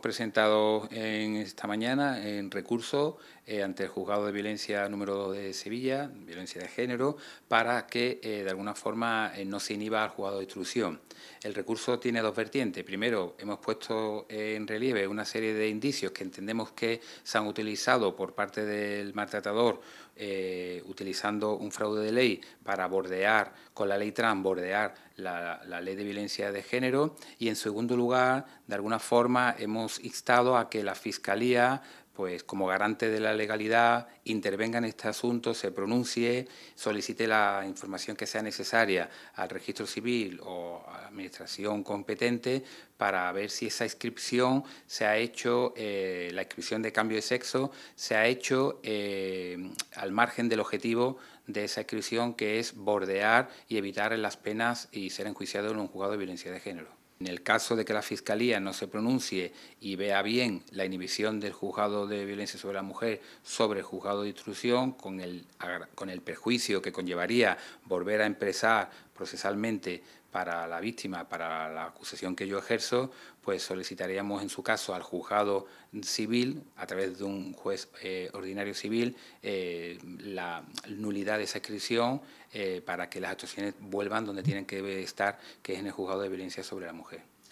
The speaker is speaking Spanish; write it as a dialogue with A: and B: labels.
A: presentado en esta mañana en recurso eh, ante el juzgado de violencia número 2 de Sevilla, violencia de género, para que eh, de alguna forma eh, no se inhiba al juzgado de instrucción. El recurso tiene dos vertientes. Primero, hemos puesto en relieve una serie de indicios que entendemos que se han utilizado por parte del maltratador utilizando un fraude de ley para bordear, con la ley trans, bordear la ley de violencia de género. Y en segundo lugar, de alguna forma hemos instado a que la Fiscalía pues como garante de la legalidad, intervenga en este asunto, se pronuncie, solicite la información que sea necesaria al registro civil o a la administración competente para ver si esa inscripción se ha hecho, eh, la inscripción de cambio de sexo se ha hecho eh, al margen del objetivo de esa inscripción que es bordear y evitar las penas y ser enjuiciado en un juzgado de violencia de género. En el caso de que la Fiscalía no se pronuncie y vea bien la inhibición del juzgado de violencia sobre la mujer sobre el juzgado de instrucción, con el, con el perjuicio que conllevaría volver a empezar procesalmente para la víctima, para la acusación que yo ejerzo, pues solicitaríamos en su caso al juzgado civil, a través de un juez eh, ordinario civil, eh, la nulidad de esa inscripción eh, para que las actuaciones vuelvan donde tienen que estar, que es en el juzgado de violencia sobre la mujer.